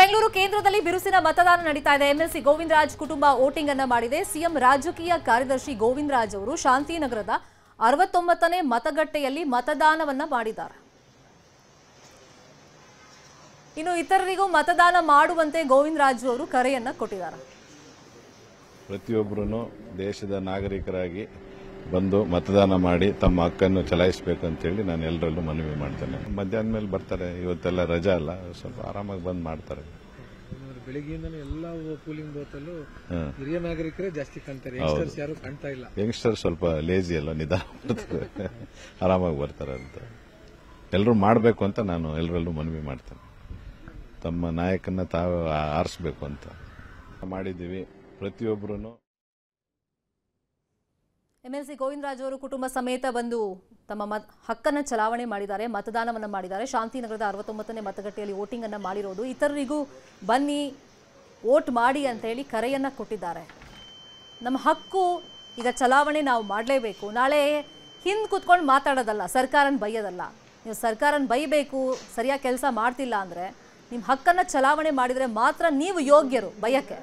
ಬೆಂಗಳೂರು ಕೇಂದ್ರದಲ್ಲಿ ಬಿರುಸಿನ ಮತದಾನ ನಡೀತಾ ಇದೆ ಎಂಎಲ್ಸಿ ಗೋವಿಂದರಾಜ್ ಕುಟುಂಬ ವೋಟಿಂಗ್ ಅನ್ನ ಮಾಡಿದೆ ಸಿಎಂ ರಾಜಕೀಯ ಕಾರ್ಯದರ್ಶಿ ಗೋವಿಂದರಾಜ್ ಅವರು ಶಾಂತಿನಗರದ ಅರವತ್ತೊಂಬತ್ತನೇ ಮತಗಟ್ಟೆಯಲ್ಲಿ ಮತದಾನವನ್ನ ಮಾಡಿದ್ದಾರೆ ಇನ್ನು ಇತರರಿಗೂ ಮತದಾನ ಮಾಡುವಂತೆ ರಾಜು ಅವರು ಕರೆಯನ್ನ ಕೊಟ್ಟಿದ್ದಾರೆ ಪ್ರತಿಯೊಬ್ಬರೂ ದೇಶದ ನಾಗರಿಕರಾಗಿ ಬಂದು ಮತದಾನ ಮಾಡಿ ತಮ್ಮ ಹಕ್ಕನ್ನು ಚಲಾಯಿಸಬೇಕು ಅಂತೇಳಿ ನಾನು ಎಲ್ಲರಲ್ಲೂ ಮನವಿ ಮಾಡ್ತೇನೆ ಮಧ್ಯಾಹ್ನ ಮೇಲೆ ಬರ್ತಾರೆ ಇವತ್ತೆಲ್ಲ ರಜಾ ಅಲ್ಲ ಸ್ವಲ್ಪ ಆರಾಮಾಗಿ ಬಂದು ಮಾಡ್ತಾರೆ ಯಂಗ್ಸ್ಟರ್ ಯಂಗ್ಸ್ಟರ್ಸ್ ಸ್ವಲ್ಪ ಲೇಜಿ ಅಲ್ಲ ನಿಧಾನ ಆರಾಮಾಗಿ ಬರ್ತಾರೆ ಅಂತ ಎಲ್ಲರೂ ಮಾಡಬೇಕು ಅಂತ ನಾನು ಎಲ್ಲರಲ್ಲೂ ಮನವಿ ಮಾಡ್ತೇನೆ ತಮ್ಮ ನಾಯಕನ ತಾವ ಆರಿಸಬೇಕು ಅಂತ ಮಾಡಿದ್ದೀವಿ ಪ್ರತಿಯೊಬ್ಬರೂ ಎಂಎಲ್ಸಿ ಗೋವಿಂದರಾಜ್ ಅವರು ಕುಟುಂಬ ಸಮೇತ ಬಂದು ತಮ್ಮ ಮತ ಹಕ್ಕನ್ನು ಚಲಾವಣೆ ಮಾಡಿದ್ದಾರೆ ಮತದಾನವನ್ನು ಮಾಡಿದ್ದಾರೆ ಶಾಂತಿನಗರದ ಅರವತ್ತೊಂಬತ್ತನೇ ಮತಗಟ್ಟೆಯಲ್ಲಿ ವೋಟಿಂಗನ್ನು ಮಾಡಿರೋದು ಇತರರಿಗೂ ಬನ್ನಿ ವೋಟ್ ಮಾಡಿ ಅಂತ ಹೇಳಿ ಕರೆಯನ್ನು ಕೊಟ್ಟಿದ್ದಾರೆ ನಮ್ಮ ಹಕ್ಕು ಈಗ ಚಲಾವಣೆ ನಾವು ಮಾಡಲೇಬೇಕು ನಾಳೆ ಹಿಂದೆ ಕೂತ್ಕೊಂಡು ಮಾತಾಡೋದಲ್ಲ ಸರ್ಕಾರನ ಬೈಯೋದಲ್ಲ ನೀವು ಸರ್ಕಾರನ ಬೈಬೇಕು ಸರಿಯಾಗಿ ಕೆಲಸ ಮಾಡ್ತಿಲ್ಲ ಅಂದರೆ ನಿಮ್ಮ ಹಕ್ಕನ್ನು ಚಲಾವಣೆ ಮಾಡಿದರೆ ಮಾತ್ರ ನೀವು ಯೋಗ್ಯರು ಬಯಕ್ಕೆ